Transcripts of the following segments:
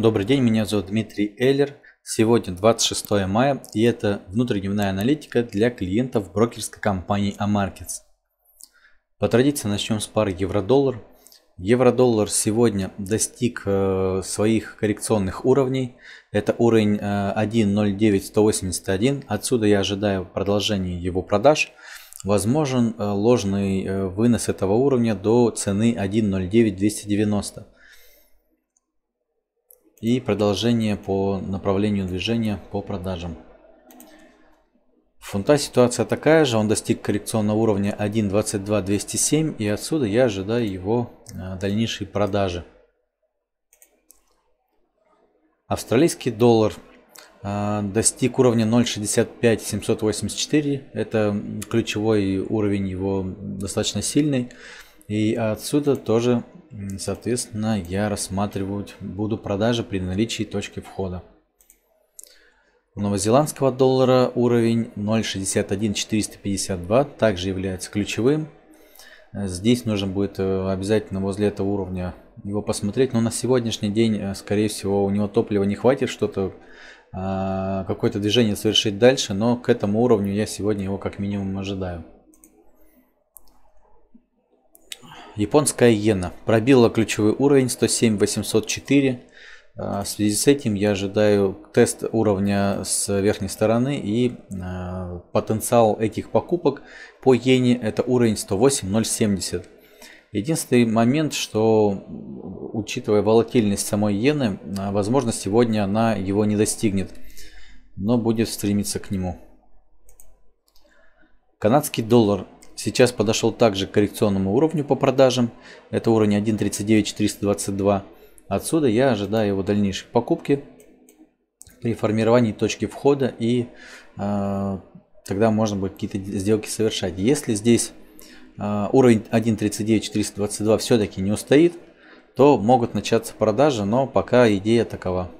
Добрый день, меня зовут Дмитрий Эллер. Сегодня 26 мая и это внутридневная аналитика для клиентов брокерской компании Amarkets. По традиции начнем с пары евро-доллар. Евро-доллар сегодня достиг э, своих коррекционных уровней. Это уровень 1.09181. Э, Отсюда я ожидаю продолжения его продаж. Возможен э, ложный вынос этого уровня до цены 1.09290. И продолжение по направлению движения по продажам. Фунта ситуация такая же, он достиг коррекционного уровня 1.22.207 и отсюда я ожидаю его а, дальнейшей продажи. Австралийский доллар а, достиг уровня 0.65784, это ключевой уровень его достаточно сильный. И отсюда тоже, соответственно, я рассматривать буду продажи при наличии точки входа. У новозеландского доллара уровень 0.61452 также является ключевым. Э, здесь нужно будет э, обязательно возле этого уровня его посмотреть. Но на сегодняшний день, э, скорее всего, у него топлива не хватит, что-то а, какое-то движение совершить дальше. Но к этому уровню я сегодня его как минимум ожидаю. Японская иена пробила ключевой уровень 107-804. А, в связи с этим я ожидаю тест уровня с верхней стороны и а, потенциал этих покупок по иене это уровень 108-070. Единственный момент, что учитывая волатильность самой иены, а, возможно сегодня она его не достигнет, но будет стремиться к нему. Канадский доллар Сейчас подошел также к коррекционному уровню по продажам. Это уровень 1.39422. Отсюда я ожидаю его дальнейшей покупки при формировании точки входа и э, тогда можно будет какие-то сделки совершать. Если здесь э, уровень 1.39422 все-таки не устоит, то могут начаться продажи, но пока идея такова.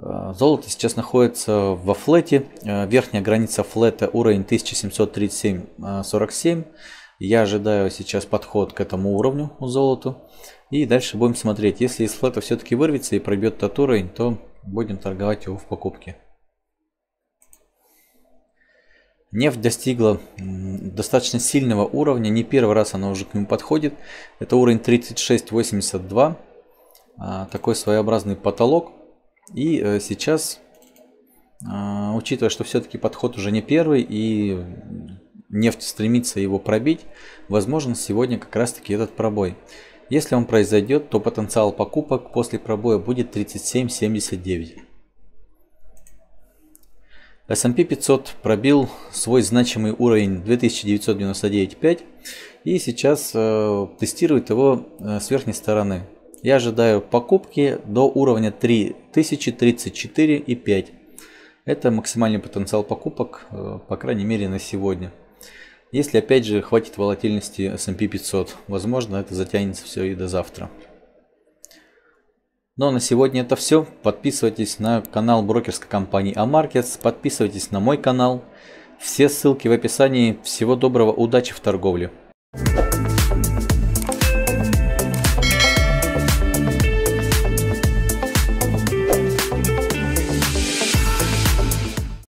Э, золото сейчас находится во флете. Э, верхняя граница флета уровень 1737.47. Э, Я ожидаю сейчас подход к этому уровню у золоту. И дальше будем смотреть. Если из флета все-таки вырвется и пробьет тот уровень, то будем торговать его в покупке. Нефть достигла достаточно сильного уровня. Не первый раз она уже к нему подходит. Это уровень 36.82. Такой своеобразный потолок. И э, сейчас, а, учитывая, что все-таки подход уже не первый и нефть стремится его пробить, возможно, сегодня как раз таки этот пробой. Если он произойдет, то потенциал покупок после пробоя будет 37.79. S&P 500 пробил свой значимый уровень 2999.5 и сейчас э, тестирует его э, с верхней стороны. Я ожидаю покупки до уровня 3034,5. Это максимальный потенциал покупок, э, по крайней мере на сегодня. Если опять же хватит волатильности S&P 500, возможно это затянется все и до завтра. Но ну, а на сегодня это все. Подписывайтесь на канал брокерской компании Amarkets. подписывайтесь на мой канал. Все ссылки в описании. Всего доброго, удачи в торговле. Thank you